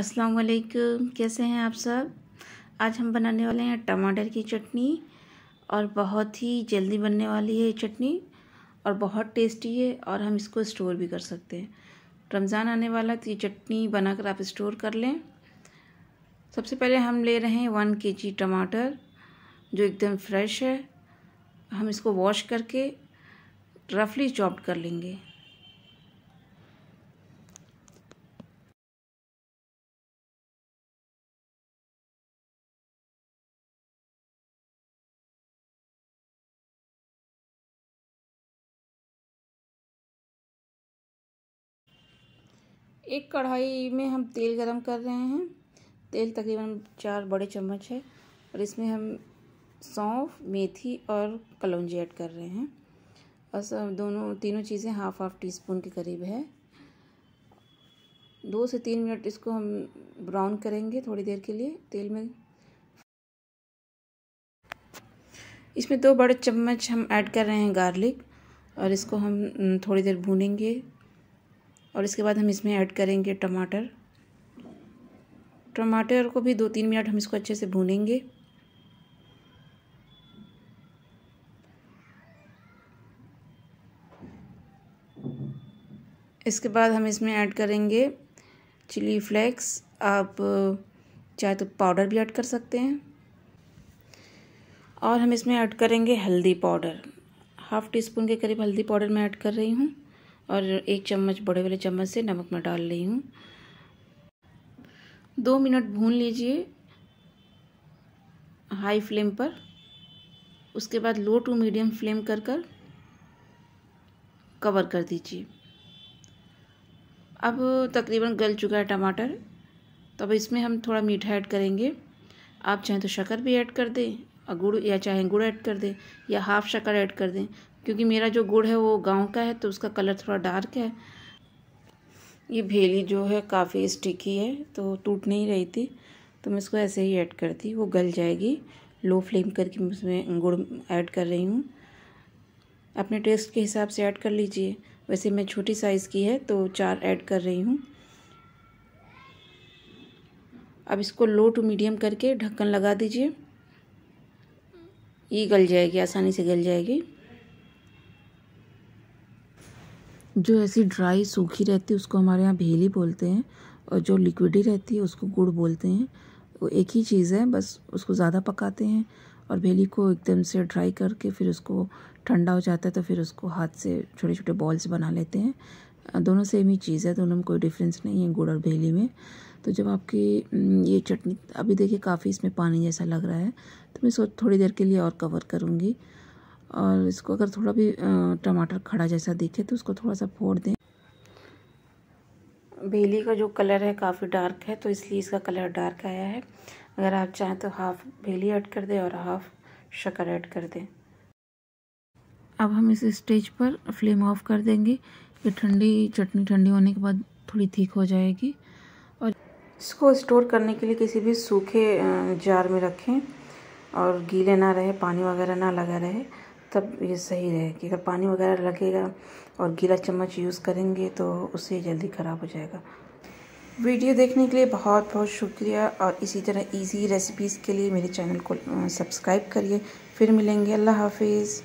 अस्सलाम वालेकुम कैसे हैं आप सब आज हम बनाने वाले हैं टमाटर की चटनी और बहुत ही जल्दी बनने वाली है ये चटनी और बहुत टेस्टी है और हम इसको स्टोर भी कर सकते हैं रमज़ान आने वाला तो ये चटनी बनाकर आप स्टोर कर लें सबसे पहले हम ले रहे हैं वन के जी टमाटर जो एकदम फ्रेश है हम इसको वॉश करके रफली चॉप्ड कर लेंगे एक कढ़ाई में हम तेल गरम कर रहे हैं तेल तकरीबन चार बड़े चम्मच है और इसमें हम सौंफ मेथी और कलौजी ऐड कर रहे हैं और सब दोनों तीनों चीज़ें हाफ़ हाफ़ टी स्पून के करीब है दो से तीन मिनट इसको हम ब्राउन करेंगे थोड़ी देर के लिए तेल में इसमें दो बड़े चम्मच हम ऐड कर रहे हैं गार्लिक और इसको हम थोड़ी देर भूनेंगे और इसके बाद हम इसमें ऐड करेंगे टमाटर टमाटर को भी दो तीन मिनट हम इसको अच्छे से भूनेंगे इसके बाद हम इसमें ऐड करेंगे चिली फ्लेक्स आप चाहे तो पाउडर भी ऐड कर सकते हैं और हम इसमें ऐड करेंगे हल्दी पाउडर हाफ़ टी स्पून के करीब हल्दी पाउडर मैं ऐड कर रही हूँ और एक चम्मच बड़े वाले चम्मच से नमक मैं डाल रही हूँ दो मिनट भून लीजिए हाई फ्लेम पर उसके बाद लो टू मीडियम फ्लेम कर कर कवर कर दीजिए अब तकरीबन गल चुका है टमाटर तो अब इसमें हम थोड़ा मीठा ऐड करेंगे आप चाहें तो शक्कर भी ऐड कर दें और गुड़ या चाहें गुड़ ऐड कर दें या हाफ़ शक्कर ऐड कर दें क्योंकि मेरा जो गुड़ है वो गांव का है तो उसका कलर थोड़ा डार्क है ये भेली जो है काफ़ी स्टिकी है तो टूट नहीं रही थी तो मैं इसको ऐसे ही ऐड कर दी वो गल जाएगी लो फ्लेम करके मैं उसमें गुड़ ऐड कर रही हूँ अपने टेस्ट के हिसाब से ऐड कर लीजिए वैसे मैं छोटी साइज़ की है तो चार ऐड कर रही हूँ अब इसको लो टू मीडियम करके ढक्कन लगा दीजिए ये गल जाएगी आसानी से गल जाएगी जो ऐसी ड्राई सूखी रहती है उसको हमारे यहाँ भेली बोलते हैं और जो लिक्विडी रहती है उसको गुड़ बोलते हैं वो एक ही चीज़ है बस उसको ज़्यादा पकाते हैं और भेली को एकदम से ड्राई करके फिर उसको ठंडा हो जाता है तो फिर उसको हाथ से छोटे छोटे बॉल्स बना लेते हैं दोनों सेम ही चीज़ है दोनों में कोई डिफरेंस नहीं है गुड़ और भेली में तो जब आपकी ये चटनी अभी देखिए काफ़ी इसमें पानी जैसा लग रहा है तो मैं सोच थोड़ी देर के लिए और कवर करूँगी और इसको अगर थोड़ा भी टमाटर खड़ा जैसा दिखे तो उसको थोड़ा सा फोड़ दें बेली का जो कलर है काफ़ी डार्क है तो इसलिए इसका कलर डार्क आया है अगर आप चाहें तो हाफ़ बेली ऐड कर दें और हाफ़ शक्कर ऐड कर दें अब हम इस स्टेज पर फ्लेम ऑफ कर देंगे ये ठंडी चटनी ठंडी होने के बाद थोड़ी ठीक हो जाएगी और इसको स्टोर करने के लिए किसी भी सूखे जार में रखें और गीले ना रहे पानी वगैरह ना लगा रहे तब ये सही रहे कि अगर पानी वगैरह लगेगा और गीला चम्मच यूज़ करेंगे तो उससे जल्दी ख़राब हो जाएगा वीडियो देखने के लिए बहुत बहुत शुक्रिया और इसी तरह इजी रेसिपीज़ के लिए मेरे चैनल को सब्सक्राइब करिए फिर मिलेंगे अल्लाह हाफिज़